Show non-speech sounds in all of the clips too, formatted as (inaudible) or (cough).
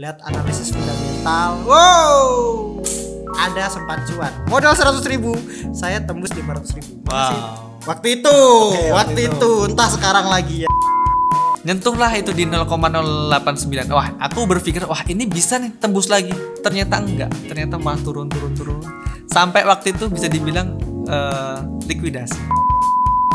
Lihat analisis fundamental. Wow! Ada sempat cuan. Modal seratus ribu, saya tembus lima ratus ribu. wow Masih. Waktu itu, okay, waktu, waktu itu. itu, entah sekarang lagi ya nyentuhlah itu di 0,089 wah aku berpikir wah ini bisa nih tembus lagi ternyata enggak ternyata malah turun turun turun sampai waktu itu bisa dibilang uh, likuidasi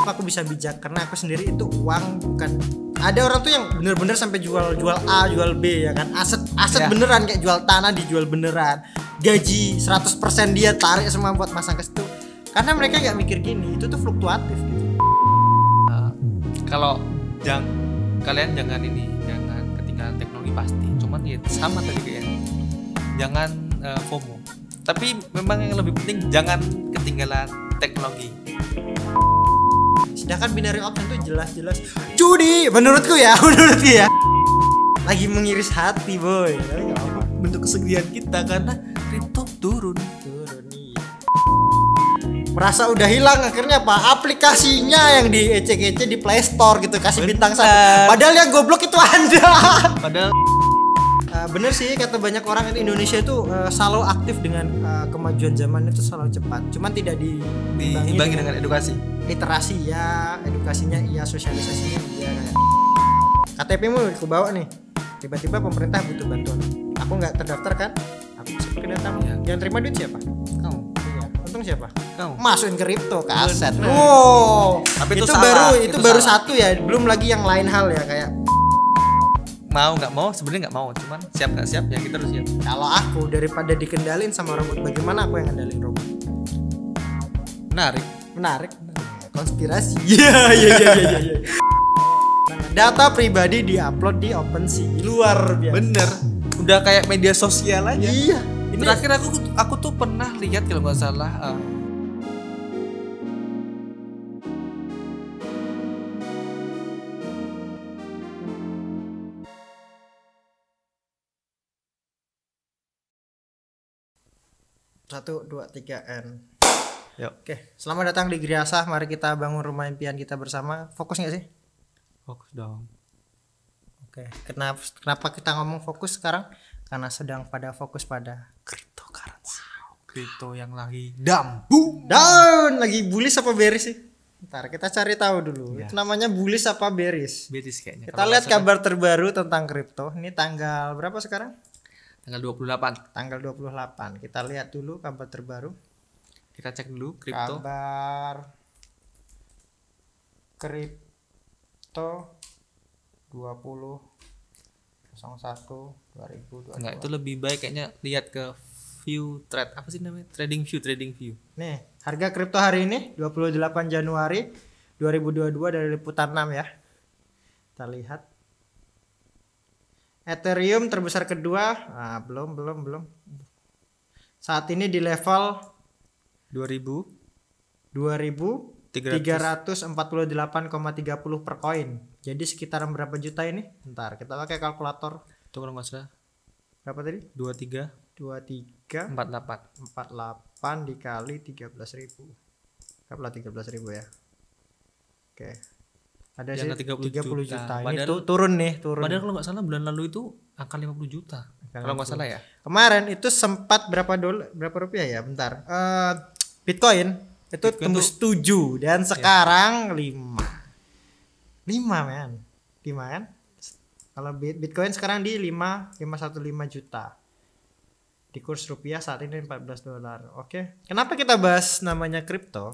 aku bisa bijak karena aku sendiri itu uang bukan ada orang tuh yang bener-bener sampai jual jual A jual B ya kan aset aset ya. beneran kayak jual tanah dijual beneran gaji 100% dia tarik semua buat masang ke situ karena mereka nggak mikir gini itu tuh fluktuatif gitu uh, kalau jang kalian jangan ini jangan ketinggalan teknologi pasti cuman ya sama tadi kayak jangan uh, FOMO tapi memang yang lebih penting jangan ketinggalan teknologi sedangkan binary option tuh jelas-jelas judi menurutku ya (laughs) menurutku ya lagi mengiris hati boy bentuk kesedihan kita karena kripto turun turun nih. Iya. merasa udah hilang akhirnya apa aplikasinya yang di ecek di Play Store gitu kasih bener. bintang satu padahal yang goblok itu anda padahal uh, bener sih kata banyak orang ini Indonesia itu uh, selalu aktif dengan uh, kemajuan zaman itu selalu cepat cuman tidak di diimbangi dengan, edukasi literasi ya edukasinya iya sosialisasinya iya KTP mau ke bawah nih tiba-tiba pemerintah butuh bantuan aku nggak terdaftar kan aku bisa pakai ya. yang terima duit siapa kamu iya. untung siapa kamu masukin kripto ke aset nah. wow tapi itu, itu salah. baru itu, itu baru salah. satu ya belum lagi yang lain hal ya kayak mau nggak mau sebenarnya nggak mau cuman siap nggak siap ya kita harus siap kalau aku daripada dikendalin sama robot bagaimana aku yang ngendalin robot menarik menarik konspirasi iya iya iya iya, iya. (laughs) data pribadi diupload di OpenSea luar biasa bener udah kayak media sosial aja iya ini terakhir aku aku tuh pernah lihat kalau nggak salah uh, satu dua tiga n Oke, selamat datang di Griasa. Mari kita bangun rumah impian kita bersama. Fokus nggak sih? fokus dong oke kenapa kenapa kita ngomong fokus sekarang karena sedang pada fokus pada cryptocurrency kripto yang lagi dambu. down lagi bullish apa bearish sih Ntar kita cari tahu dulu. Ya. Itu namanya bullish apa bearish? Bearish kayaknya. Kita lihat kabar terbaru tentang kripto. Ini tanggal berapa sekarang? Tanggal 28. Tanggal 28. Kita lihat dulu kabar terbaru. Kita cek dulu kripto. Kabar kripto Sabto 20 01 2022. Enggak, itu lebih baik kayaknya lihat ke view trade apa sih namanya? Trading view, trading view. Nih, harga kripto hari ini 28 Januari 2022 dari liputan 6 ya. Kita lihat. Ethereum terbesar kedua, ah, belum belum belum. Saat ini di level 2000 2000 348,30 per koin. Jadi sekitar berapa juta ini? Ntar kita pakai kalkulator. Itu kalau nggak salah. Berapa tadi? 23 23 48 48 dikali 13.000. 13 ribu ya? Oke. Okay. Ada sih 30, 30 juta. juta. Ini padahal, turun nih, turun. Padahal kalau nggak salah bulan lalu itu angka 50 juta. Angka kalau nggak salah ya. Kemarin itu sempat berapa dolar berapa rupiah ya? Bentar. Uh, Bitcoin itu Bitcoin tembus tujuh 7 dan iya. sekarang lima lima men lima kan kalau Bitcoin sekarang di lima lima satu lima juta di kurs rupiah saat ini 14 dolar. Oke. Okay. Kenapa kita bahas namanya kripto?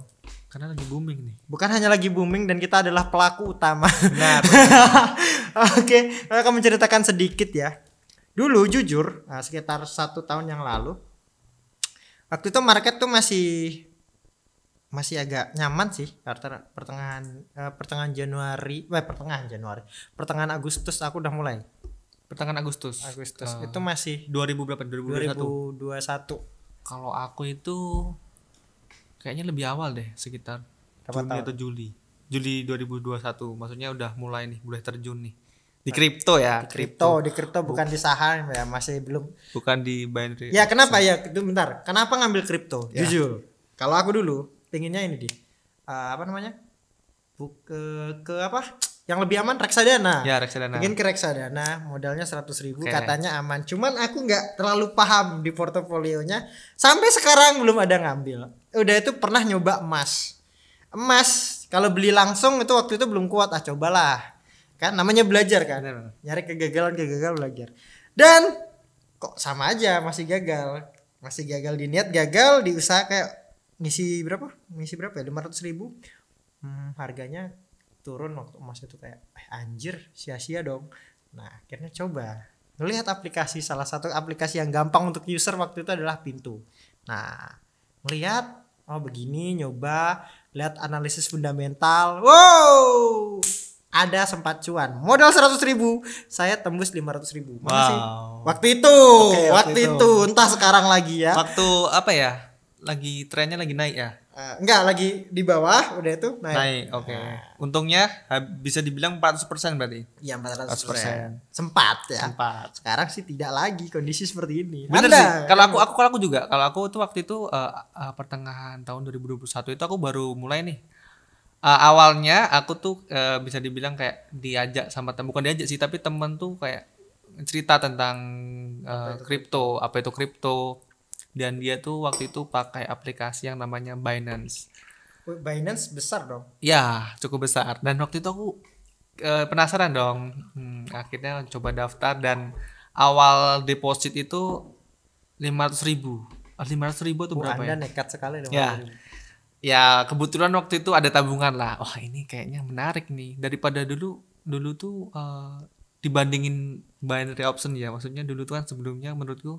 Karena lagi booming nih. Bukan hanya lagi booming dan kita adalah pelaku utama. Benar. (laughs) Oke, okay. akan menceritakan sedikit ya. Dulu jujur, nah, sekitar satu tahun yang lalu, waktu itu market tuh masih masih agak nyaman sih karena pertengahan uh, pertengahan Januari, eh, pertengahan Januari, pertengahan Agustus aku udah mulai. Pertengahan Agustus. Agustus uh, itu masih 2000 berapa? 2021. 2021. Kalau aku itu kayaknya lebih awal deh sekitar Berapa Juni tahun? atau Juli. Juli 2021 maksudnya udah mulai nih, mulai terjun nih. Di kripto ya, di kripto, di kripto bukan, di saham ya, masih belum. Bukan di binary. Ya, kenapa ya? Itu bentar. Kenapa ngambil kripto? Ya. Jujur. Kalau aku dulu pengennya ini di uh, apa namanya Buk, ke, ke apa yang lebih aman reksadana. Ya reksadana. Mungkin ke reksadana modalnya seratus ribu okay. katanya aman. Cuman aku nggak terlalu paham di portofolionya. Sampai sekarang belum ada ngambil. Udah itu pernah nyoba emas. Emas kalau beli langsung itu waktu itu belum kuat ah cobalah. Kan namanya belajar kan. Nyari kegagalan kegagalan belajar. Dan kok sama aja masih gagal. Masih gagal di niat gagal di usaha kayak ngisi berapa ngisi berapa ya lima ratus ribu hmm, harganya turun waktu emas itu kayak eh, anjir sia-sia dong nah akhirnya coba melihat aplikasi salah satu aplikasi yang gampang untuk user waktu itu adalah pintu nah melihat oh begini nyoba lihat analisis fundamental wow ada sempat cuan modal seratus ribu saya tembus lima ratus ribu wow. waktu itu okay, waktu, waktu itu. itu entah sekarang lagi ya waktu apa ya lagi trennya lagi naik ya? Uh, enggak, lagi di bawah udah itu naik. Naik, oke. Okay. Nah. Untungnya bisa dibilang 400% berarti. Iya, 400%. 400%. Sempat ya. Sempat. Sekarang sih tidak lagi kondisi seperti ini. Bener sih. Kalau aku aku kalau aku juga, kalau aku tuh waktu itu uh, uh, pertengahan tahun 2021 itu aku baru mulai nih. Uh, awalnya aku tuh uh, bisa dibilang kayak diajak sama temen bukan diajak sih tapi temen tuh kayak cerita tentang uh, kripto apa itu kripto dan dia tuh waktu itu pakai aplikasi yang namanya Binance. Binance besar dong. Ya, cukup besar. Dan waktu itu aku e, penasaran dong. Hmm, akhirnya coba daftar dan awal deposit itu lima ratus ribu. Ah, lima ratus ribu tuh berapa anda ya? nekat sekali dong. Ya. ya kebetulan waktu itu ada tabungan lah. Wah ini kayaknya menarik nih. Daripada dulu dulu tuh e, dibandingin binary option ya. Maksudnya dulu tuh kan sebelumnya menurutku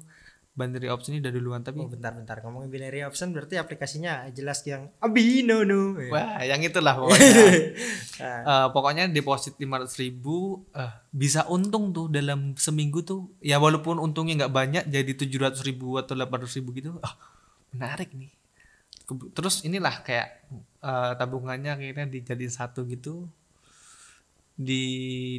binary option ini dari duluan tapi oh, bentar bentar ngomongin binary option berarti aplikasinya jelas yang abino, no. wah yang itulah (laughs) pokoknya uh, pokoknya deposit lima ratus ribu uh, bisa untung tuh dalam seminggu tuh ya walaupun untungnya nggak banyak jadi tujuh ratus ribu atau delapan ratus ribu gitu oh, menarik nih terus inilah kayak uh, tabungannya akhirnya dijadiin satu gitu di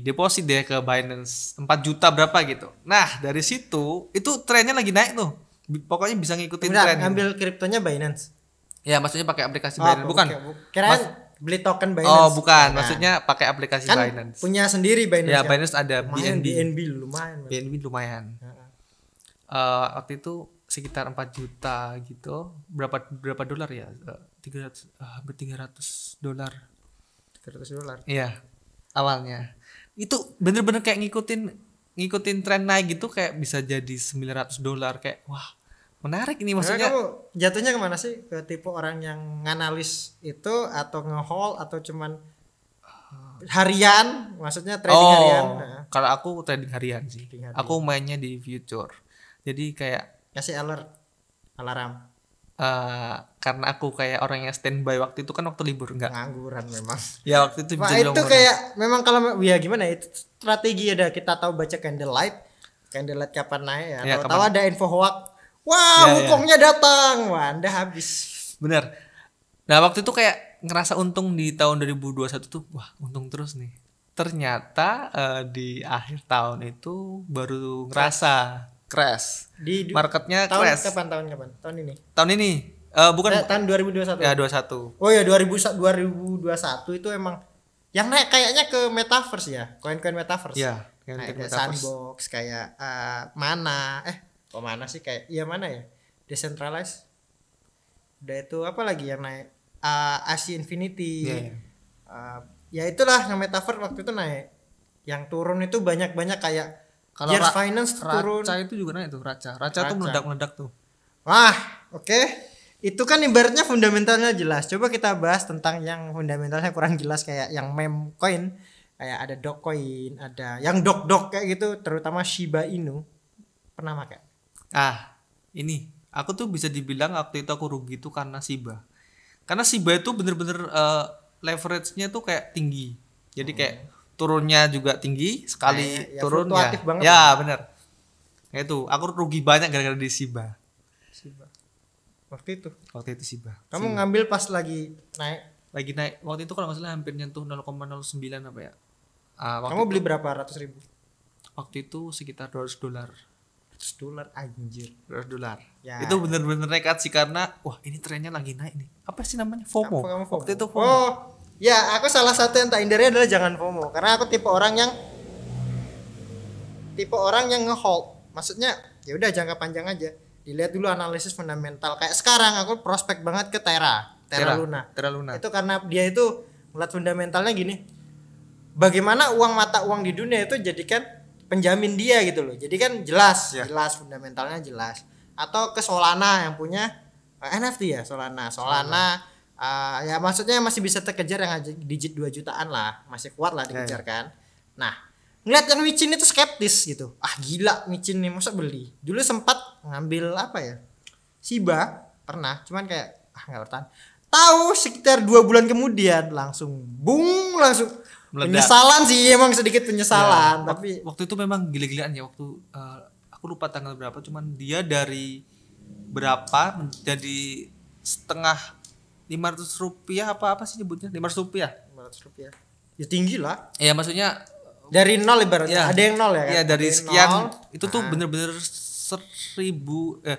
deposit deh ke Binance 4 juta berapa gitu. Nah, dari situ itu trennya lagi naik tuh. Pokoknya bisa ngikutin Benar, tren. Ambil kriptonya Binance. Ya, maksudnya pakai aplikasi oh, Binance, bukan. Kira Mas, beli token oh, Binance. Oh, bukan. Nah. Maksudnya pakai aplikasi kan Binance. Punya sendiri Binance. Ya, ya. Binance ada lumayan, BNB. BNB lumayan. BNB lumayan. Uh-huh. Uh, waktu itu sekitar 4 juta gitu. Berapa berapa dolar ya? 300 ber uh, 300 dolar. 300 dolar. Iya awalnya itu bener-bener kayak ngikutin ngikutin tren naik gitu kayak bisa jadi 900 dolar kayak wah menarik ini maksudnya kamu jatuhnya kemana sih ke tipe orang yang nganalis itu atau ngehaul atau cuman eh, harian maksudnya trading oh, harian nah. kalau aku trading harian sih trading harian. aku mainnya di future jadi kayak kasih alert alarm uh, karena aku kayak orang yang standby waktu itu kan waktu libur nggak ngangguran memang ya waktu itu nah, itu kayak memang kalau ya gimana ya, itu strategi ada kita tahu baca candlelight candlelight kapan naik ya, ya tahu ada info hoax wah wow, ya, hukumnya ya. datang wah anda habis bener nah waktu itu kayak ngerasa untung di tahun 2021 tuh wah untung terus nih ternyata uh, di akhir tahun itu baru ngerasa crash. Di marketnya tahun crash. Kapan tahun kapan? Tahun ini. Tahun ini. Uh, bukan eh, tahun 2021. Ya, 21. Oh ya, 2000, 2021 itu emang yang naik kayaknya ke metaverse ya, koin-koin metaverse. Iya, yang kayak, metaverse. sandbox, kayak uh, mana? Eh, kok mana sih kayak iya mana ya? Decentralized. Udah itu apa lagi yang naik? Uh, eh, AC Infinity. Yeah. Iya, iya. Uh, ya itulah yang metaverse waktu itu naik. Yang turun itu banyak-banyak kayak kalau Years Finance turun. Raca itu juga naik tuh, Raca. Raca, raca. tuh meledak-meledak tuh. Wah, oke. Okay. Itu kan ibaratnya fundamentalnya jelas. Coba kita bahas tentang yang fundamentalnya kurang jelas kayak yang meme coin, kayak ada dog coin, ada yang dog dog kayak gitu, terutama Shiba Inu. Pernah pakai? Ah, ini aku tuh bisa dibilang waktu itu aku rugi tuh karena Shiba. Karena Shiba itu bener-bener uh, leverage-nya tuh kayak tinggi. Jadi kayak oh turunnya juga tinggi sekali eh, ya, turun ya. Banget ya, kan? benar. Ya itu, aku rugi banyak gara-gara di Siba. Siba. Waktu itu. Waktu itu Siba. Kamu Siba. ngambil pas lagi naik. Lagi naik. Waktu itu kalau nggak hampir nyentuh 0,09 apa ya? Uh, Kamu itu, beli berapa ratus ribu? Waktu itu sekitar 200 dolar. 100 dolar anjir 100 dolar ya. itu bener-bener nekat sih karena wah ini trennya lagi naik nih apa sih namanya FOMO, FOMO? waktu itu FOMO oh ya aku salah satu yang tak hindari adalah jangan FOMO karena aku tipe orang yang tipe orang yang ngehold maksudnya ya udah jangka panjang aja dilihat dulu analisis fundamental kayak sekarang aku prospek banget ke Terra Terra, Terra Luna Terra Luna itu karena dia itu ngeliat fundamentalnya gini bagaimana uang mata uang di dunia itu jadikan penjamin dia gitu loh jadi kan jelas ya. jelas fundamentalnya jelas atau ke Solana yang punya eh, NFT ya Solana Solana, Solana uh, ya maksudnya masih bisa terkejar yang digit 2 jutaan lah masih kuat lah dikejar ya, ya. kan nah ngeliat yang micin itu skeptis gitu ah gila micin nih masa beli dulu sempat ngambil apa ya siba pernah cuman kayak ah nggak bertahan tahu sekitar dua bulan kemudian langsung bung langsung Meledak. penyesalan sih emang sedikit penyesalan ya, tapi waktu itu memang gila-gilaan ya waktu uh, aku lupa tanggal berapa cuman dia dari berapa menjadi setengah lima ratus rupiah apa apa sih nyebutnya lima ratus rupiah lima ratus rupiah ya tinggi lah ya maksudnya dari nol ibaratnya ya, ada yang nol ya kan? ya dari dari sekian nol. itu tuh bener-bener seribu eh,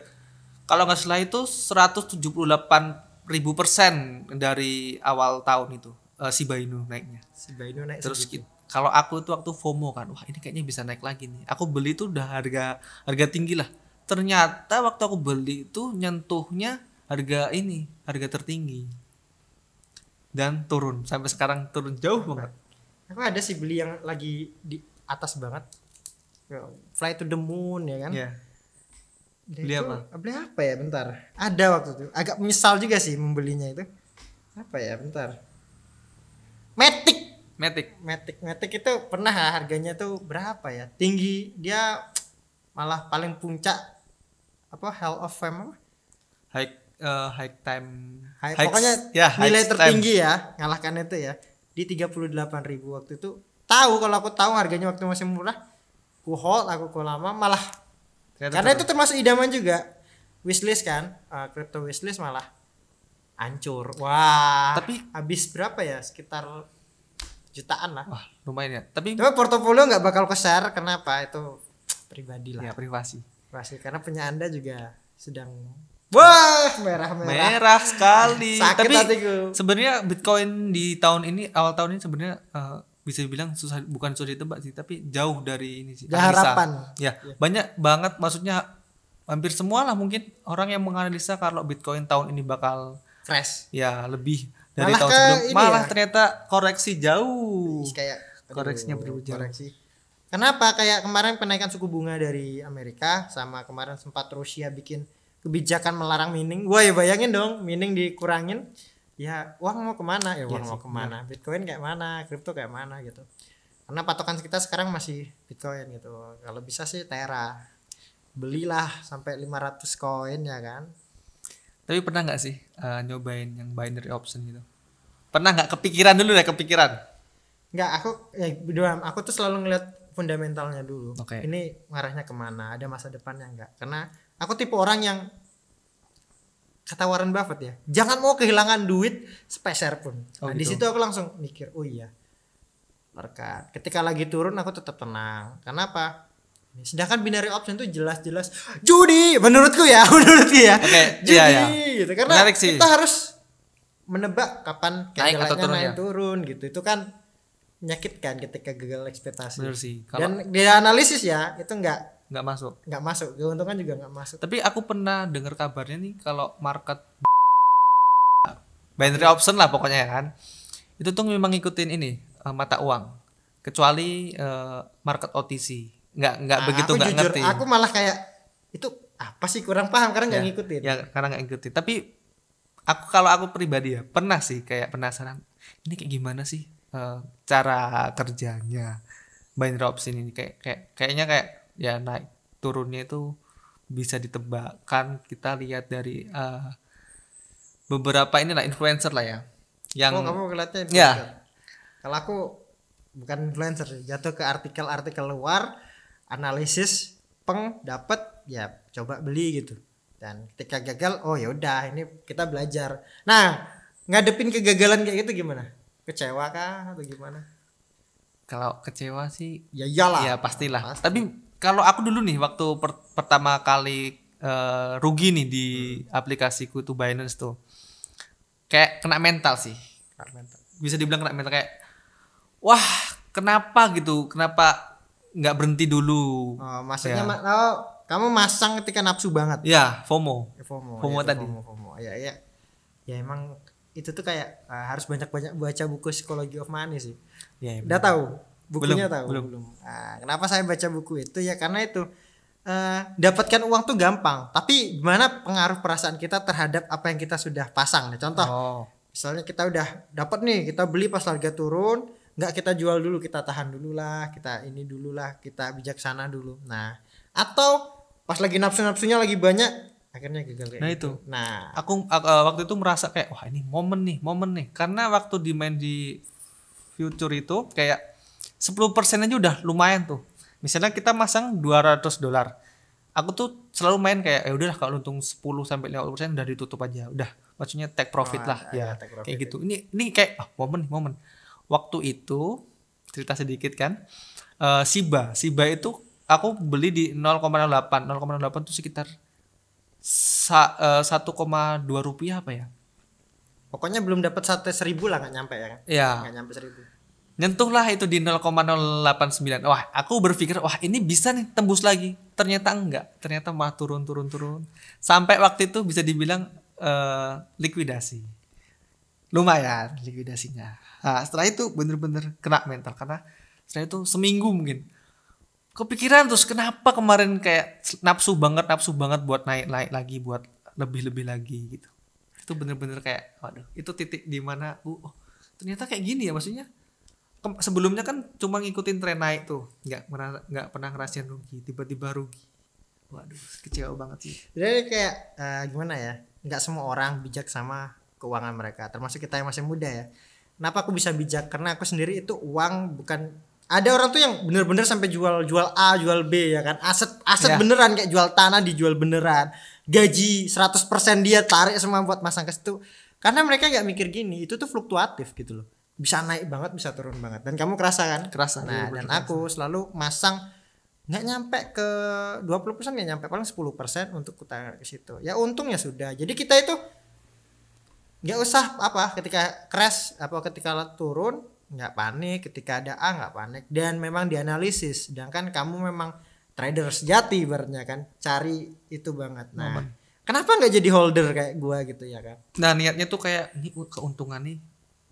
kalau nggak salah itu seratus tujuh puluh delapan ribu persen dari awal tahun itu uh, si Bainu naiknya si Bainu naik terus kalau aku tuh waktu FOMO kan wah ini kayaknya bisa naik lagi nih aku beli tuh udah harga harga tinggi lah ternyata waktu aku beli itu nyentuhnya harga ini harga tertinggi dan turun sampai sekarang turun jauh banget aku ada sih beli yang lagi di atas banget ya, fly to the moon ya kan yeah. beli itu, apa beli apa ya bentar ada waktu itu agak menyesal juga sih membelinya itu apa ya bentar Metik. Metik. Metik metik itu pernah ya, harganya tuh berapa ya tinggi dia malah paling puncak apa Hell of Fame apa? High uh, eh, high time high, high pokoknya ya, nilai high tertinggi ya ngalahkan itu ya di tiga puluh delapan ribu waktu itu tahu kalau aku tahu harganya waktu masih murah ku hold aku ku lama malah Ternyata karena itu termasuk idaman juga wishlist kan uh, crypto wishlist malah ancur wah tapi habis berapa ya sekitar jutaan lah wah lumayan ya tapi tapi portofolio nggak bakal keser kenapa itu pribadi lah ya privasi privasi karena punya anda juga sedang Wah, merah-merah. Merah sekali. (laughs) Sakit Tapi sebenarnya Bitcoin di tahun ini awal tahun ini sebenarnya uh, bisa dibilang susah bukan susah ditebak sih, tapi jauh dari ini sih. Ya, Harapan. Ya, ya, banyak banget maksudnya hampir semua lah mungkin orang yang menganalisa kalau Bitcoin tahun ini bakal crash. Ya, lebih dari malah tahun sebelum. Ya. Malah ya? ternyata koreksi jauh. Kayak koreksinya berujung. Koreksi. Kenapa kayak kemarin penaikan suku bunga dari Amerika sama kemarin sempat Rusia bikin kebijakan melarang mining Woi ya bayangin dong mining dikurangin ya uang mau kemana ya iya uang ya, mau kemana ya. bitcoin kayak mana kripto kayak mana gitu karena patokan kita sekarang masih bitcoin gitu kalau bisa sih tera belilah sampai 500 koin ya kan tapi pernah nggak sih uh, nyobain yang binary option gitu pernah nggak kepikiran dulu deh kepikiran nggak aku ya eh, doang. aku tuh selalu ngeliat fundamentalnya dulu okay. ini marahnya kemana ada masa depannya nggak karena aku tipe orang yang kata Warren Buffett ya jangan mau kehilangan duit sepeser pun oh nah, oh, gitu. di situ aku langsung mikir oh iya berkat ketika lagi turun aku tetap tenang kenapa ya, sedangkan binary option itu jelas-jelas judi menurutku ya (laughs) menurutku ya okay, iya, judi iya, iya. gitu karena sih. kita harus menebak kapan naik atau turun, naik ya? turun gitu itu kan menyakitkan ketika gagal ekspektasi dan di analisis ya itu enggak nggak masuk nggak masuk keuntungan juga nggak masuk tapi aku pernah dengar kabarnya nih kalau market binary option lah pokoknya ya kan itu tuh memang ngikutin ini uh, mata uang kecuali uh, market OTC nggak nggak nah, begitu nggak ngerti aku malah kayak itu apa sih kurang paham karena nggak ya, ngikutin ya karena nggak ngikutin tapi aku kalau aku pribadi ya pernah sih kayak penasaran ini kayak gimana sih uh, cara kerjanya binary option ini kayak kayak kayaknya kayak ya naik turunnya itu bisa ditebakkan kita lihat dari uh, beberapa ini lah influencer lah ya yang oh, kamu ngeliatnya influencer. ya kalau aku bukan influencer jatuh ke artikel-artikel luar analisis peng dapat ya coba beli gitu dan ketika gagal oh ya udah ini kita belajar nah ngadepin kegagalan kayak gitu gimana kecewa kah atau gimana kalau kecewa sih ya iyalah ya pastilah Pasti. tapi kalau aku dulu nih waktu per pertama kali uh, rugi nih di hmm. aplikasiku tuh Binance tuh kayak kena mental sih kena mental. bisa dibilang kena mental kayak wah kenapa gitu kenapa nggak berhenti dulu oh, maksudnya ya. ma oh, kamu masang ketika nafsu banget iya, ya FOMO FOMO, FOMO ya, tadi FOMO, FOMO. ya ya ya emang itu tuh kayak uh, harus banyak-banyak baca buku psikologi of money sih ya, ya udah tahu Bukunya belum, tahu belum. belum. Nah, kenapa saya baca buku itu ya karena itu uh, dapatkan uang tuh gampang, tapi gimana pengaruh perasaan kita terhadap apa yang kita sudah pasang. Nah, contoh, oh. misalnya kita udah dapat nih, kita beli pas harga turun, nggak kita jual dulu, kita tahan dulu lah, kita ini dulu lah, kita bijaksana dulu. Nah, atau pas lagi nafsu nafsunya lagi banyak, akhirnya gagal kayak nah itu. itu. Nah, aku uh, waktu itu merasa kayak wah ini momen nih, momen nih, karena waktu di main di future itu kayak 10% aja udah lumayan tuh. Misalnya kita masang 200 dolar. Aku tuh selalu main kayak ya udahlah kalau untung 10 sampai 50% udah ditutup aja. Udah maksudnya take profit oh, lah ya. ya, ya profit kayak gitu. Ya. Ini ini kayak oh, momen momen. Waktu itu cerita sedikit kan. Uh, Siba, Siba itu aku beli di 0,08. 0,08 tuh sekitar sa, eh, koma dua rupiah apa ya? Pokoknya belum dapat sate seribu lah nggak nyampe ya? Kan? Iya. Nggak nyampe seribu nyentuhlah itu di 0,089. Wah, aku berpikir wah ini bisa nih tembus lagi. Ternyata enggak. Ternyata mah turun turun turun. Sampai waktu itu bisa dibilang eh, likuidasi. Lumayan likuidasinya. Nah, setelah itu bener-bener kena mental karena setelah itu seminggu mungkin kepikiran terus kenapa kemarin kayak nafsu banget nafsu banget buat naik naik lagi buat lebih lebih lagi gitu itu bener-bener kayak waduh itu titik dimana, uh, oh, ternyata kayak gini ya maksudnya sebelumnya kan cuma ngikutin tren naik tuh nggak nggak pernah ngerasain rugi tiba-tiba rugi waduh kecewa banget sih jadi kayak uh, gimana ya nggak semua orang bijak sama keuangan mereka termasuk kita yang masih muda ya kenapa aku bisa bijak karena aku sendiri itu uang bukan ada orang tuh yang bener-bener sampai jual jual A jual B ya kan aset aset ya. beneran kayak jual tanah dijual beneran gaji 100% dia tarik semua buat masang ke situ karena mereka nggak mikir gini itu tuh fluktuatif gitu loh bisa naik banget bisa turun banget dan kamu kerasa kan kerasa nah iya, dan kerasa. aku selalu masang nggak nyampe ke 20% persen ya nyampe paling 10% untuk kita ke situ ya untungnya sudah jadi kita itu nggak usah apa ketika crash apa ketika turun nggak panik ketika ada A nggak panik dan memang dianalisis sedangkan kamu memang trader sejati ibaratnya kan cari itu banget nah Mama. kenapa nggak jadi holder kayak gua gitu ya kan nah niatnya tuh kayak ini keuntungan nih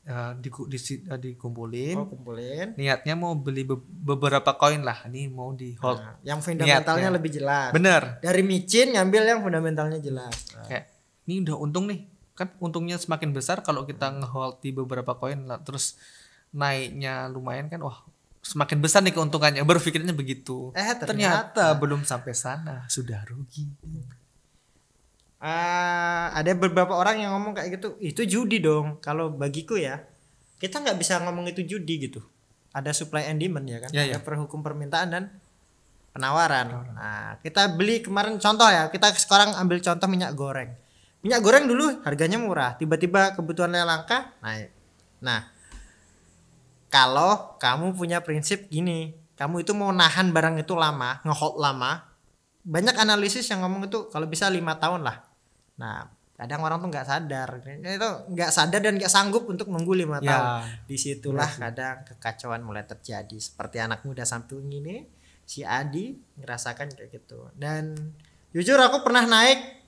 uh, eh, di, di, uh, eh, dikumpulin. Oh, kumpulin. Niatnya mau beli be beberapa koin lah. Ini mau di hold. Nah, yang fundamentalnya Niatnya. lebih jelas. Bener. Dari micin ngambil yang fundamentalnya jelas. Nah. Kayak ini udah untung nih. Kan untungnya semakin besar kalau kita ngehold di beberapa koin lah terus naiknya lumayan kan wah semakin besar nih keuntungannya berpikirnya begitu eh ternyata, ternyata belum sampai sana sudah rugi Eh, ada beberapa orang yang ngomong kayak gitu itu judi dong kalau bagiku ya kita nggak bisa ngomong itu judi gitu ada supply and demand ya kan ya, ya. ada perhukum permintaan dan penawaran. penawaran nah kita beli kemarin contoh ya kita sekarang ambil contoh minyak goreng minyak goreng dulu harganya murah tiba-tiba kebutuhannya langka naik nah kalau kamu punya prinsip gini kamu itu mau nahan barang itu lama ngehold lama banyak analisis yang ngomong itu kalau bisa lima tahun lah Nah, kadang orang tuh nggak sadar, itu nggak sadar dan nggak sanggup untuk nunggu lima ya. tahun. Disitulah ya. kadang kekacauan mulai terjadi. Seperti anak muda samping ini, si Adi ngerasakan kayak gitu. Dan jujur aku pernah naik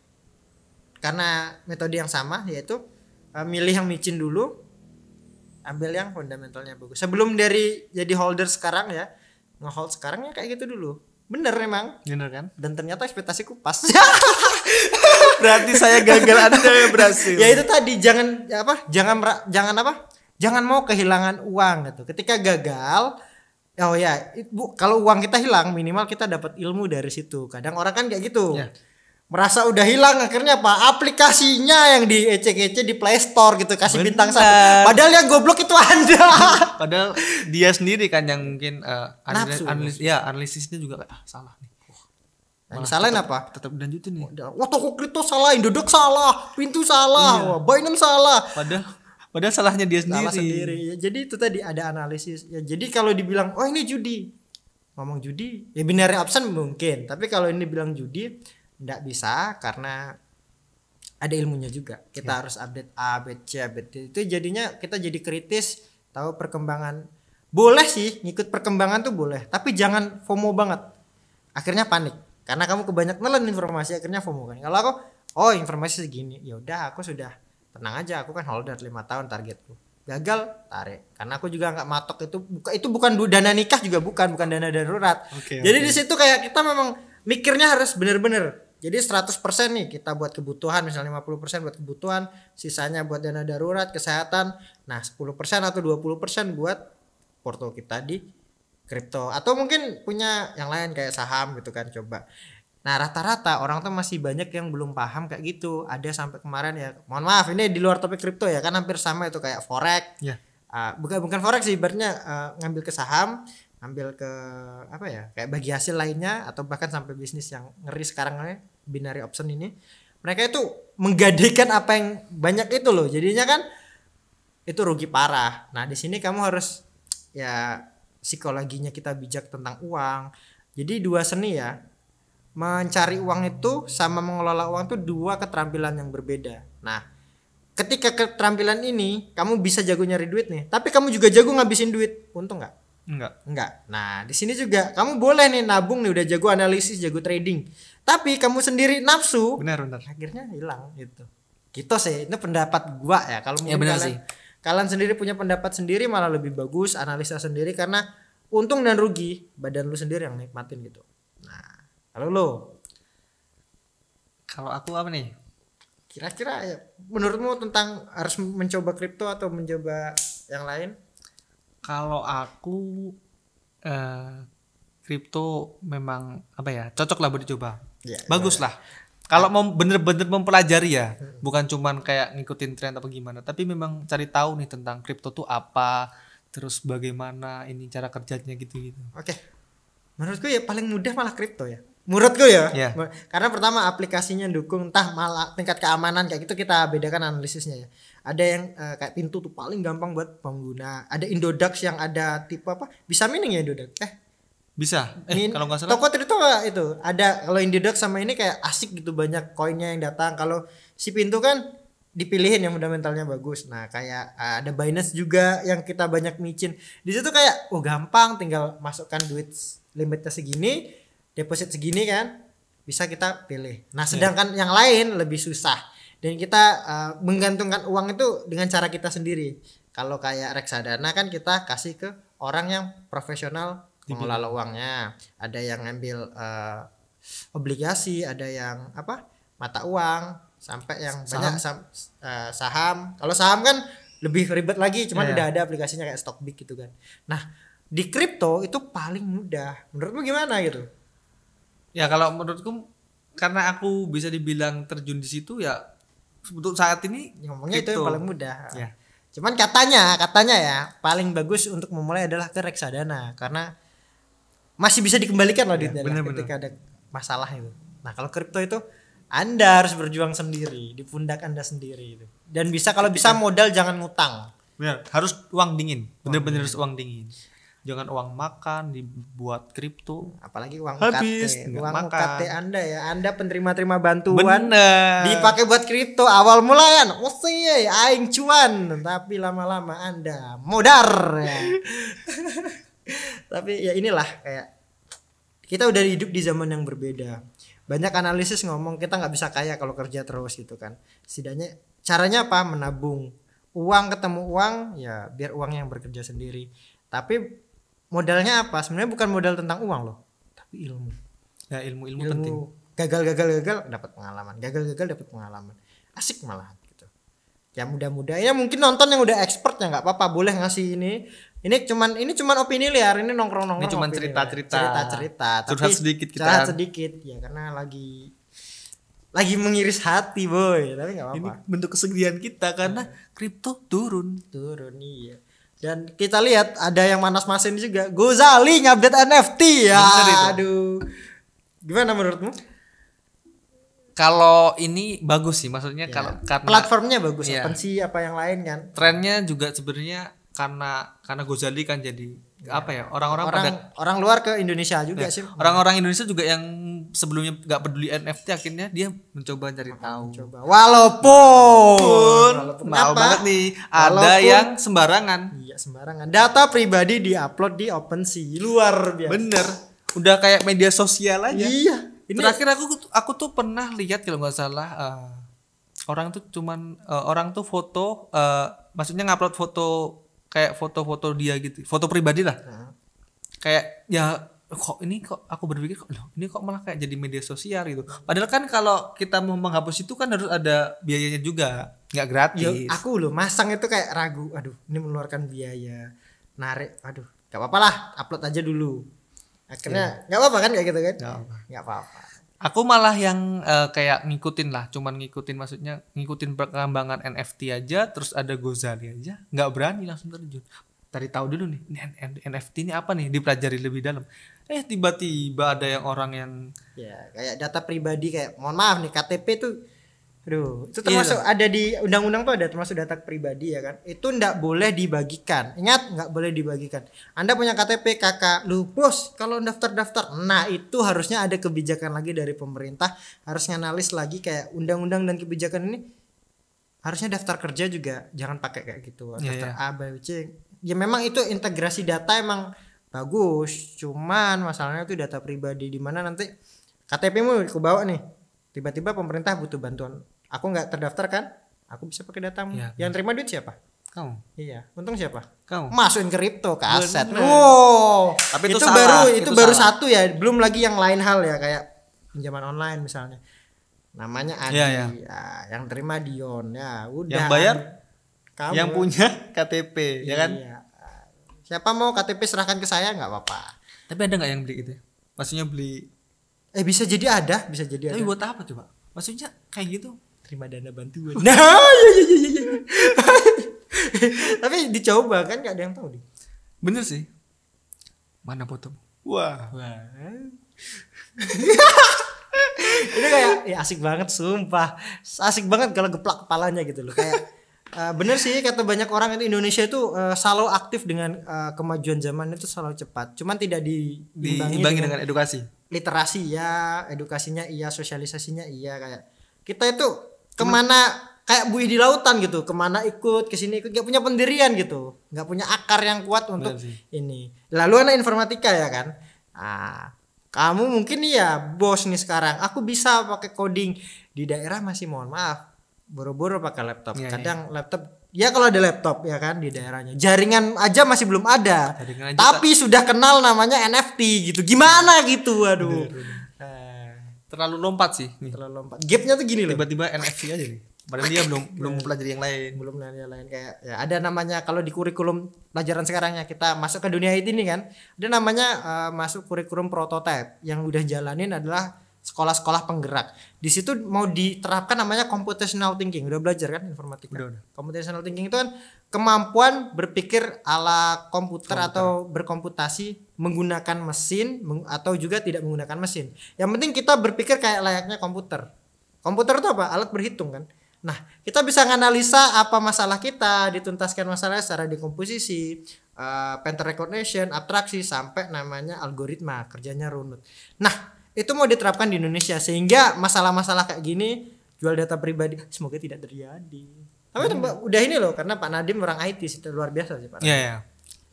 karena metode yang sama yaitu eh, milih yang micin dulu, ambil yang fundamentalnya bagus. Sebelum dari jadi holder sekarang ya, ngehold sekarang ya kayak gitu dulu Bener emang. Bener kan? Dan ternyata ekspektasiku pas. (laughs) Berarti saya gagal Anda yang berhasil. ya itu tadi jangan apa? Jangan jangan apa? Jangan mau kehilangan uang gitu. Ketika gagal, oh ya, bu, kalau uang kita hilang minimal kita dapat ilmu dari situ. Kadang orang kan kayak gitu. Ya merasa udah hilang akhirnya apa aplikasinya yang di ecek-ecek di Play Store gitu kasih Bener. bintang satu padahal yang goblok itu anda iya, padahal dia sendiri kan yang mungkin uh, analis, analis ya analisisnya juga ah, salah nih yang salahin apa? Tetap lanjutin nih. Wah oh, toko kripto salah, Indodoc salah, pintu salah, iya. wah Binance salah. Padahal padahal salahnya dia sendiri. Salah sendiri. Ya, jadi itu tadi ada analisis. Ya jadi kalau dibilang oh ini judi. Ngomong judi, ya binary absen mungkin, tapi kalau ini bilang judi, nggak bisa karena ada ilmunya juga kita ya. harus update A, B, C, B, D itu jadinya kita jadi kritis tahu perkembangan boleh sih ngikut perkembangan tuh boleh tapi jangan FOMO banget akhirnya panik karena kamu kebanyakan nelen informasi akhirnya FOMO kan kalau aku oh informasi segini ya udah aku sudah tenang aja aku kan holder lima tahun targetku gagal tarik karena aku juga nggak matok itu buka itu bukan dana nikah juga bukan bukan dana darurat okay, jadi okay. di situ kayak kita memang mikirnya harus bener-bener jadi 100% nih kita buat kebutuhan misalnya 50% buat kebutuhan, sisanya buat dana darurat, kesehatan. Nah, 10% atau 20% buat porto kita di kripto atau mungkin punya yang lain kayak saham gitu kan coba. Nah, rata-rata orang tuh masih banyak yang belum paham kayak gitu. Ada sampai kemarin ya, mohon maaf ini di luar topik kripto ya, kan hampir sama itu kayak forex. Yeah. Iya. Uh, bukan bukan forex sih, ibaratnya uh, ngambil ke saham, ambil ke apa ya kayak bagi hasil lainnya atau bahkan sampai bisnis yang ngeri sekarang binary option ini mereka itu menggadaikan apa yang banyak itu loh jadinya kan itu rugi parah nah di sini kamu harus ya psikologinya kita bijak tentang uang jadi dua seni ya mencari uang itu sama mengelola uang itu dua keterampilan yang berbeda nah ketika keterampilan ini kamu bisa jago nyari duit nih tapi kamu juga jago ngabisin duit untung nggak Enggak. Enggak. Nah, di sini juga kamu boleh nih nabung nih udah jago analisis, jago trading. Tapi kamu sendiri nafsu. Benar, benar. Akhirnya hilang gitu. Gitu sih, itu pendapat gua ya. Kalau ya, kalian, kalian sendiri punya pendapat sendiri malah lebih bagus analisa sendiri karena untung dan rugi badan lu sendiri yang nikmatin gitu. Nah, kalau lu kalau aku apa nih? Kira-kira ya, menurutmu tentang harus mencoba kripto atau mencoba yang lain? kalau aku uh, kripto memang apa ya cocok lah buat dicoba iya, ya, bagus ya. kalau mau bener-bener mempelajari ya bukan cuman kayak ngikutin tren atau gimana tapi memang cari tahu nih tentang kripto tuh apa terus bagaimana ini cara kerjanya gitu-gitu oke menurutku ya paling mudah malah kripto ya menurutku ya yeah. karena pertama aplikasinya dukung entah malah tingkat keamanan kayak gitu kita bedakan analisisnya ya ada yang uh, kayak pintu tuh paling gampang buat pengguna ada Indodax yang ada tipe apa bisa mining ya Indodax eh bisa eh, Min, kalau nggak salah toko itu itu ada kalau Indodax sama ini kayak asik gitu banyak koinnya yang datang kalau si pintu kan dipilihin yang mentalnya bagus. Nah, kayak uh, ada Binance juga yang kita banyak micin. Di situ kayak oh gampang tinggal masukkan duit limitnya segini, deposit segini kan bisa kita pilih. Nah, sedangkan yeah. yang lain lebih susah dan kita uh, menggantungkan uang itu dengan cara kita sendiri kalau kayak reksadana kan kita kasih ke orang yang profesional mengelola uangnya ada yang ngambil uh, obligasi ada yang apa mata uang sampai yang saham. banyak saham, uh, saham. kalau saham kan lebih ribet lagi cuman yeah. udah ada aplikasinya kayak Stockbit gitu kan nah di kripto itu paling mudah menurutmu gimana gitu ya kalau menurutku karena aku bisa dibilang terjun di situ ya untuk saat ini ngomongnya gitu. itu yang gitu. paling mudah. Ya. Cuman katanya, katanya ya paling bagus untuk memulai adalah ke reksadana karena masih bisa dikembalikan loh ya, duitnya bener, ketika ada masalah itu. Nah, kalau kripto itu Anda harus berjuang sendiri, di pundak Anda sendiri itu. Dan bisa kalau bisa iya. modal jangan ngutang. Benar, iya, harus uang dingin. Bener-bener harus uang dingin jangan uang makan dibuat kripto apalagi uang habis kate, uang makan. kate Anda ya Anda penerima-terima bantuan Bener. dipakai buat kripto awal mula usai ya aing cuan tapi lama-lama Anda modar ya. (laughs) tapi ya inilah kayak kita udah hidup di zaman yang berbeda banyak analisis ngomong kita nggak bisa kaya kalau kerja terus gitu kan setidaknya caranya apa menabung uang ketemu uang ya biar uang yang bekerja sendiri tapi modalnya apa sebenarnya bukan modal tentang uang loh tapi ilmu ya ilmu ilmu, ilmu penting gagal gagal gagal dapat pengalaman gagal gagal dapat pengalaman asik malah gitu ya mudah-mudah ya mungkin nonton yang udah expert ya nggak apa-apa boleh ngasih ini ini cuman ini cuman opini liar ini nongkrong nongkrong ini cuman cerita cerita cerita cerita curhat sedikit kita curhat sedikit ya karena lagi lagi mengiris hati boy tapi nggak apa-apa ini bentuk kesedihan kita karena iya. kripto turun turun iya dan kita lihat ada yang manas-masin juga. Gozali ngupdate NFT ya. Aduh. Gimana menurutmu? Kalau ini bagus sih, maksudnya ya. kalau karena platformnya bagus, ya. sih apa yang lain kan. Trennya juga sebenarnya karena karena Gozali kan jadi apa ya orang-orang orang pada, orang luar ke Indonesia juga ya, sih orang-orang Indonesia juga yang sebelumnya nggak peduli NFT akhirnya dia mencoba cari tahu mencoba. walaupun, walaupun mau banget nih ada walaupun, yang sembarangan iya sembarangan data pribadi diupload di OpenSea luar biasa bener udah kayak media sosial aja iya ini... terakhir aku aku tuh pernah lihat kalau nggak salah uh, orang tuh cuman uh, orang tuh foto uh, maksudnya ngupload foto kayak foto-foto dia gitu foto pribadi lah hmm. kayak ya kok ini kok aku berpikir kok ini kok malah kayak jadi media sosial gitu padahal kan kalau kita mau menghapus itu kan harus ada biayanya juga nggak gratis Yo, aku loh masang itu kayak ragu aduh ini mengeluarkan biaya narik aduh gak apa apalah lah upload aja dulu akhirnya iya. nggak yeah. apa-apa kan kayak gitu kan nggak apa-apa Aku malah yang uh, kayak ngikutin lah, cuman ngikutin maksudnya ngikutin perkembangan NFT aja, terus ada Gozali aja, nggak berani langsung terjun. Tadi tahu dulu nih, ini NFT ini apa nih? Dipelajari lebih dalam. Eh tiba-tiba ada yang orang yang ya kayak data pribadi kayak mohon maaf nih KTP tuh Aduh, itu iya. termasuk iya. ada di undang-undang tuh ada termasuk data pribadi ya kan. Itu ndak boleh dibagikan. Ingat nggak boleh dibagikan. Anda punya KTP KK lu bos kalau daftar-daftar. Nah itu harusnya ada kebijakan lagi dari pemerintah. harusnya analis lagi kayak undang-undang dan kebijakan ini. Harusnya daftar kerja juga jangan pakai kayak gitu. Iya, daftar yeah, A, B, C. Ya memang itu integrasi data emang bagus. Cuman masalahnya itu data pribadi di mana nanti KTP-mu kebawa nih. Tiba-tiba pemerintah butuh bantuan aku nggak terdaftar kan aku bisa pakai datamu ya, yang terima duit siapa kamu iya untung siapa kamu masukin kripto ke aset Bener. wow tapi itu, itu baru itu, itu baru salah. satu ya belum lagi yang lain hal ya kayak pinjaman online misalnya namanya Adi ya, ya. Ya, yang terima Dion ya udah yang bayar kamu yang punya KTP iya. ya kan iya. siapa mau KTP serahkan ke saya nggak apa-apa tapi ada nggak yang beli itu ya? maksudnya beli eh bisa jadi ada bisa jadi tapi ada. buat apa coba maksudnya kayak gitu terima dana bantuan (laughs) nah ya ya ya ya tapi dicoba kan gak ada yang tahu deh bener sih mana foto wah, wah. (laughs) Ini kayak ya asik banget sumpah asik banget kalau geplak kepalanya gitu loh kayak Uh, bener sih kata banyak orang itu Indonesia itu uh, selalu aktif dengan uh, kemajuan zaman itu selalu cepat. Cuman tidak di, diimbangi dengan, dengan edukasi. Literasi ya, edukasinya iya, sosialisasinya iya kayak. Kita itu kemana kayak buih di lautan gitu kemana ikut ke sini ikut gak punya pendirian gitu nggak punya akar yang kuat iya untuk ini lalu anak informatika ya kan ah kamu mungkin ya bos nih sekarang aku bisa pakai coding di daerah masih mohon maaf buru-buru pakai laptop ya, kadang ya. laptop ya kalau ada laptop ya kan di daerahnya jaringan aja masih belum ada tapi tak... sudah kenal namanya NFT gitu gimana gitu aduh terlalu lompat sih nih. terlalu lompat gapnya tuh gini loh tiba-tiba NFC aja nih padahal dia belum belum iya. mempelajari yang lain belum mempelajari yang lain kayak ya ada namanya kalau di kurikulum pelajaran sekarangnya kita masuk ke dunia IT nih kan ada namanya uh, masuk kurikulum prototipe yang udah jalanin adalah sekolah-sekolah penggerak di situ mau diterapkan namanya computational thinking udah belajar kan informatika udah, udah. computational thinking itu kan kemampuan berpikir ala komputer, komputer. atau berkomputasi menggunakan mesin atau juga tidak menggunakan mesin. Yang penting kita berpikir kayak layaknya komputer. Komputer itu apa? Alat berhitung kan. Nah, kita bisa menganalisa apa masalah kita, dituntaskan masalah secara dekomposisi, uh, pattern recognition, abstraksi sampai namanya algoritma, kerjanya runut. Nah, itu mau diterapkan di Indonesia sehingga masalah-masalah kayak gini jual data pribadi semoga tidak terjadi. Tapi hmm. udah ini loh karena Pak Nadim orang IT sih luar biasa sih Pak. Iya, yeah, yeah.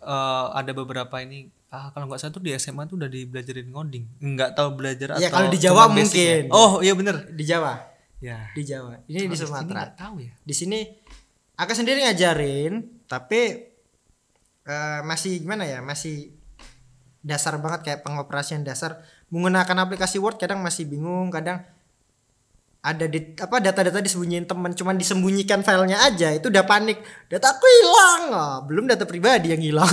uh, ada beberapa ini ah kalau nggak satu di SMA tuh udah dibelajarin ngoding nggak tahu belajar ya, atau kalau di Jawa mungkin ya. oh iya bener di Jawa ya di Jawa ini Cuma di Sumatera di tahu ya di sini aku sendiri ngajarin tapi uh, masih gimana ya masih dasar banget kayak pengoperasian dasar menggunakan aplikasi Word kadang masih bingung kadang ada di apa data-data disembunyiin teman cuman disembunyikan filenya aja itu udah panik data aku hilang oh, belum data pribadi yang hilang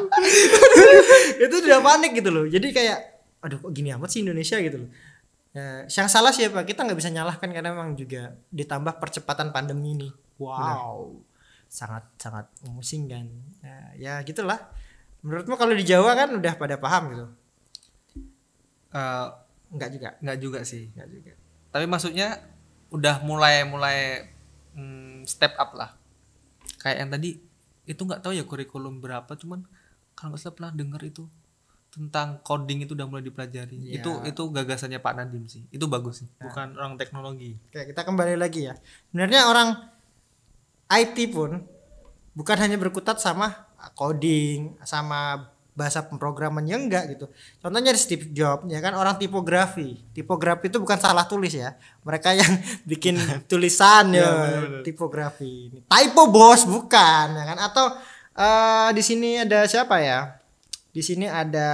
(laughs) itu udah panik gitu loh jadi kayak aduh kok gini amat sih Indonesia gitu loh nah, yang salah siapa ya, kita nggak bisa nyalahkan karena memang juga ditambah percepatan pandemi ini wow sangat sangat memusingkan nah, ya, ya gitulah menurutmu kalau di Jawa kan udah pada paham gitu uh, eh, Enggak juga. Enggak juga sih. Enggak juga tapi maksudnya udah mulai mulai hmm, step up lah kayak yang tadi itu nggak tahu ya kurikulum berapa cuman kalau nggak salah pernah dengar itu tentang coding itu udah mulai dipelajari ya. itu itu gagasannya Pak Nadim sih itu bagus sih ya. bukan orang teknologi Oke, kita kembali lagi ya sebenarnya orang IT pun bukan hanya berkutat sama coding sama bahasa pemrograman pemrogramannya enggak gitu. Contohnya di Steve Jobs ya kan orang tipografi. Tipografi itu bukan salah tulis ya. Mereka yang (laughs) bikin (laughs) tulisan iya, ya, tipografi. Typo bos bukan ya kan atau uh, di sini ada siapa ya? Di sini ada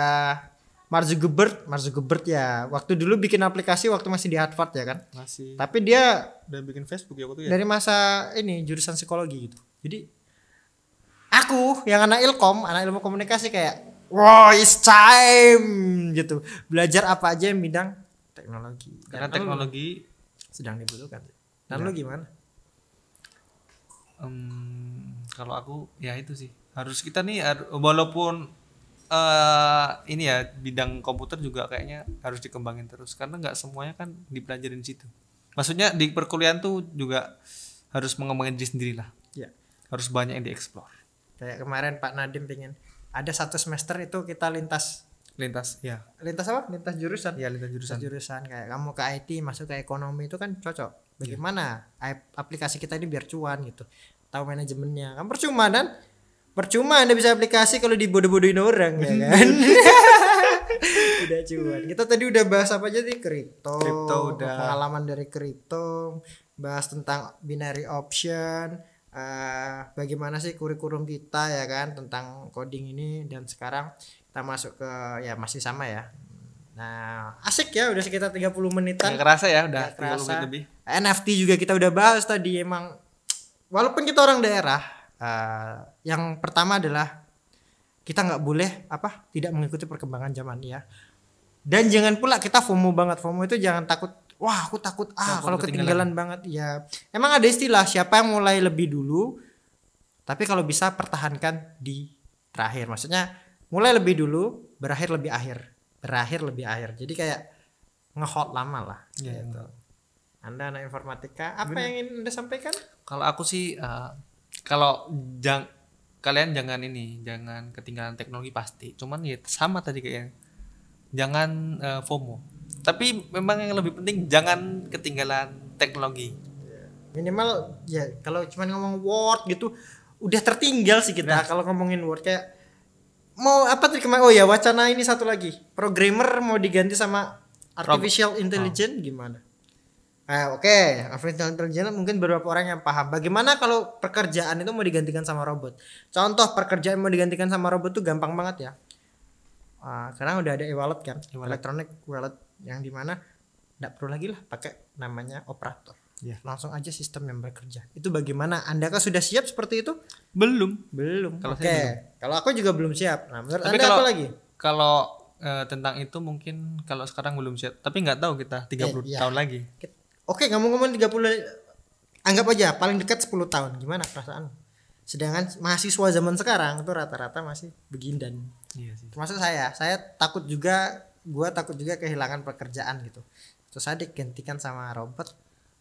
Mark Zuckerberg, Mark Zuckerberg ya. Waktu dulu bikin aplikasi waktu masih di Harvard ya kan? Masih. Tapi dia udah bikin Facebook ya waktu ya. Dari masa ini jurusan psikologi gitu. Jadi aku yang anak ilkom, anak ilmu komunikasi kayak wow it's time gitu belajar apa aja yang bidang teknologi karena teknologi sedang dibutuhkan dan ya. lu gimana um, kalau aku ya itu sih harus kita nih walaupun uh, ini ya bidang komputer juga kayaknya harus dikembangin terus karena nggak semuanya kan dipelajarin situ maksudnya di perkuliahan tuh juga harus mengembangin diri sendiri lah ya. harus banyak yang dieksplor kayak kemarin Pak Nadim pengen ada satu semester itu kita lintas lintas ya lintas apa lintas jurusan ya lintas jurusan lintas jurusan kayak kamu ke IT masuk ke ekonomi itu kan cocok iya. bagaimana ya. aplikasi kita ini biar cuan gitu tahu manajemennya kan percuma dan percuma anda bisa aplikasi kalau dibodoh-bodohin orang ya kan (laughs) udah cuan kita tadi udah bahas apa aja sih kripto kripto udah pengalaman dari kripto bahas tentang binary option uh, bagaimana sih kurikulum kita ya kan tentang coding ini dan sekarang kita masuk ke ya masih sama ya Nah, asik ya udah sekitar 30 menitan. Gak kerasa ya udah Gak lebih. NFT juga kita udah bahas tadi emang walaupun kita orang daerah uh, yang pertama adalah kita nggak boleh apa tidak mengikuti perkembangan zaman ya. Dan jangan pula kita FOMO banget. FOMO itu jangan takut wah aku takut ah kalau ketinggalan. ketinggalan banget ya emang ada istilah siapa yang mulai lebih dulu tapi kalau bisa pertahankan di terakhir maksudnya mulai lebih dulu berakhir lebih akhir berakhir lebih akhir jadi kayak ngehot lama lah ya, ya, gitu anda anak informatika apa Bener. yang ingin anda sampaikan kalau aku sih uh, kalau jang kalian jangan ini jangan ketinggalan teknologi pasti cuman ya sama tadi kayak jangan uh, FOMO tapi memang yang lebih penting jangan ketinggalan teknologi minimal ya kalau cuma ngomong word gitu udah tertinggal sih kita nah. kalau ngomongin word kayak mau apa tadi kemarin oh ya wacana ini satu lagi programmer mau diganti sama artificial Rob. intelligence oh. gimana eh, oke, okay. artificial intelligence mungkin beberapa orang yang paham. Bagaimana kalau pekerjaan itu mau digantikan sama robot? Contoh pekerjaan mau digantikan sama robot tuh gampang banget ya. Uh, ah, karena udah ada e-wallet kan, e-wallet. electronic wallet yang dimana tidak perlu lagi lah pakai namanya operator yeah. langsung aja sistem yang bekerja itu bagaimana anda kan sudah siap seperti itu belum belum kalau oke okay. kalau aku juga belum siap nah menurut Tapi anda kalau, apa lagi kalau uh, tentang itu mungkin kalau sekarang belum siap tapi nggak tahu kita 30 eh, iya, iya. tahun lagi oke ngomong-ngomong puluh anggap aja paling dekat 10 tahun gimana perasaan sedangkan mahasiswa zaman sekarang itu rata-rata masih begindan iya sih. termasuk saya saya takut juga gue takut juga kehilangan pekerjaan gitu terus saya digantikan sama robot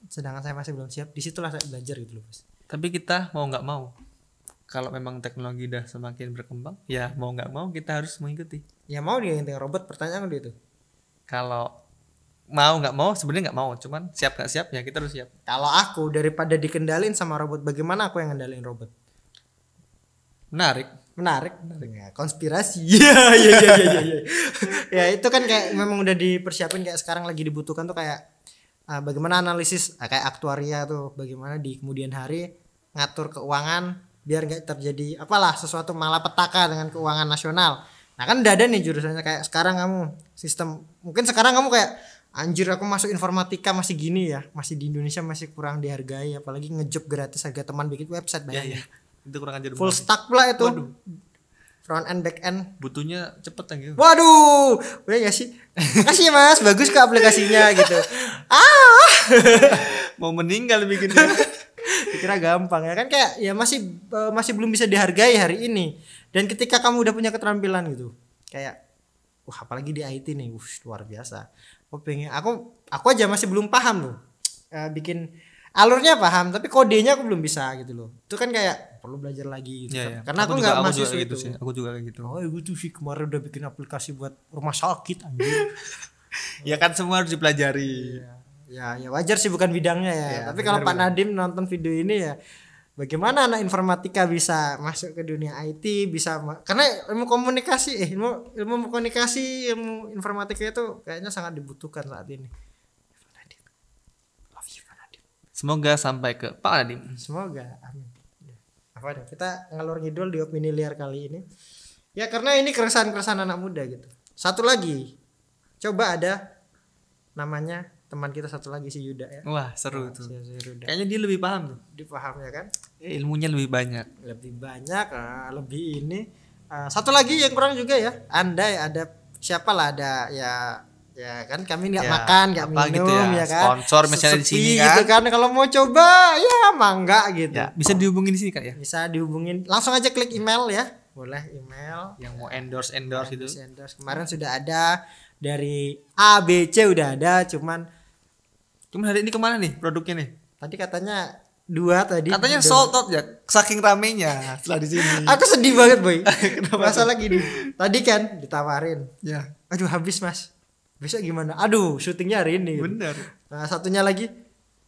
sedangkan saya masih belum siap disitulah saya belajar gitu loh mas tapi kita mau nggak mau kalau memang teknologi udah semakin berkembang ya mau nggak mau kita harus mengikuti ya mau dia yang robot pertanyaan dia itu kalau mau nggak mau sebenarnya nggak mau cuman siap nggak siap ya kita harus siap kalau aku daripada dikendalin sama robot bagaimana aku yang ngendalin robot menarik menarik menarik ya, konspirasi (laughs) iya iya iya iya ya. (laughs) ya itu kan kayak memang udah dipersiapin kayak sekarang lagi dibutuhkan tuh kayak uh, bagaimana analisis uh, kayak aktuaria tuh bagaimana di kemudian hari ngatur keuangan biar nggak terjadi apalah sesuatu malapetaka dengan keuangan nasional nah kan udah nih jurusannya kayak sekarang kamu sistem mungkin sekarang kamu kayak anjir aku masuk informatika masih gini ya masih di Indonesia masih kurang dihargai apalagi ngejob gratis harga teman bikin website banyak ya, ya itu kurang ajar. Full banget. stack pula itu. Waduh. Front end back end. Butuhnya cepet kan gitu. Waduh, udah ya sih. Kasih ya, mas, bagus ke aplikasinya gitu. Ah, (laughs) mau meninggal bikin. (laughs) Kira gampang ya kan kayak ya masih uh, masih belum bisa dihargai hari ini. Dan ketika kamu udah punya keterampilan gitu, kayak wah apalagi di IT nih, wush, luar biasa. Aku pengen, aku aku aja masih belum paham loh, uh, eh, bikin alurnya paham tapi kodenya aku belum bisa gitu loh itu kan kayak perlu belajar lagi gitu yeah, yeah. karena aku nggak masih gitu, itu. sih aku juga kayak gitu oh ya ibu gitu tuh sih kemarin udah bikin aplikasi buat rumah sakit Iya, (laughs) ya kan semua harus dipelajari Iya, ya ya wajar sih bukan bidangnya ya ya tapi kalau Pak Nadim nonton video ini ya bagaimana anak informatika bisa masuk ke dunia IT bisa karena ilmu komunikasi eh ilmu ilmu komunikasi ilmu informatika itu kayaknya sangat dibutuhkan saat ini Semoga sampai ke Pak Nadim. Semoga. Amin. Apa ada? Kita ngalur ngidul di opini liar kali ini. Ya karena ini keresahan-keresahan anak muda gitu. Satu lagi. Coba ada namanya teman kita satu lagi si Yuda ya. Wah, seru nah, tuh. Si, Yuda. Kayaknya dia lebih paham tuh. Dia paham ya kan? Eh, ilmunya lebih banyak. Lebih banyak, ah, lebih ini. Ah, satu lagi yang kurang juga ya. Andai ada siapa lah ada ya Ya kan kami nggak ya, makan, nggak gitu minum gitu ya. ya kan. Sponsor misalnya di sini kan. gitu kan. Kalau mau coba ya mangga gitu. Ya, bisa dihubungin di sini kan ya? Bisa dihubungin. Langsung aja klik email ya. Boleh email yang mau endorse endorse, gitu. endorse gitu. Endorse, Kemarin sudah ada dari ABC udah ada cuman cuman hari ini kemana nih produknya nih? Tadi katanya dua tadi katanya dua. sold out ya saking ramenya setelah di sini (laughs) aku sedih banget boy (laughs) masalah gini tadi kan ditawarin ya aduh habis mas besok gimana aduh syutingnya hari ini bener nah satunya lagi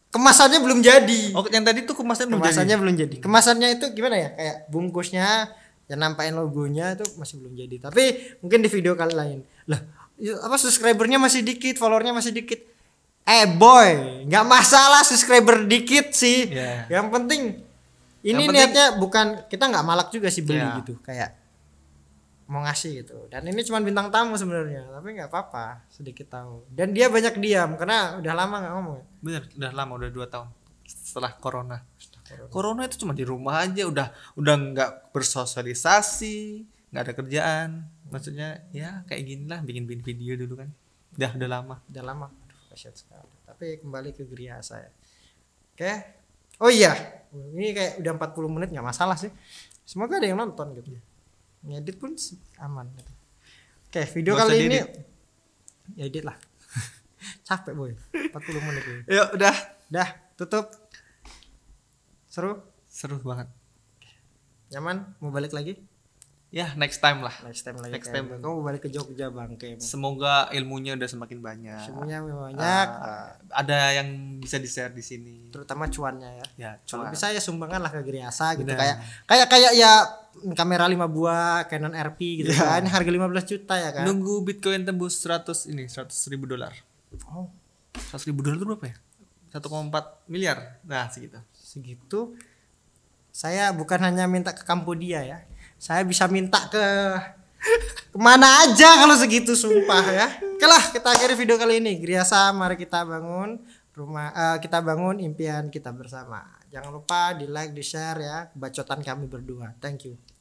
kemasannya belum jadi oh yang tadi tuh kemasannya belum kemasannya jadi. belum jadi kemasannya itu gimana ya kayak bungkusnya yang nampain logonya itu masih belum jadi tapi mungkin di video kali lain lah ya, apa subscribernya masih dikit followernya masih dikit eh boy nggak masalah subscriber dikit sih yeah. yang penting ini yang penting, niatnya bukan kita nggak malak juga sih beli yeah. gitu kayak mau ngasih gitu dan ini cuma bintang tamu sebenarnya tapi nggak apa-apa sedikit tahu dan dia banyak diam karena udah lama nggak ngomong bener udah lama udah dua tahun setelah corona setelah corona, corona itu cuma di rumah aja udah udah nggak bersosialisasi nggak ada kerjaan maksudnya ya kayak gini lah bikin bikin video dulu kan udah udah lama udah lama Aduh, sekali tapi kembali ke geria saya oke oh iya ini kayak udah 40 menit nggak masalah sih semoga ada yang nonton gitu ya ngedit pun aman gitu. oke video Gak kali ini ya edit lah (laughs) capek boy 40 menit ini. ya udah udah tutup seru seru banget nyaman mau balik lagi ya next time lah next time lagi next time gitu. kamu balik ke Jogja bang kayak gitu. semoga ilmunya udah semakin banyak ilmunya banyak uh, ada yang bisa di share di sini terutama cuannya ya ya cuan. Kalau bisa ya sumbangan lah ke Griasa gitu Bener. kayak kayak kayak ya kamera lima buah Canon RP gitu yeah. kan harga 15 juta ya kan nunggu Bitcoin tembus 100 ini 100 ribu dolar oh 100 ribu dolar itu berapa ya 1,4 miliar nah segitu segitu saya bukan hanya minta ke Kampodia ya saya bisa minta ke kemana aja kalau segitu sumpah ya oke lah kita akhiri video kali ini Griasa mari kita bangun rumah uh, kita bangun impian kita bersama jangan lupa di like di share ya bacotan kami berdua thank you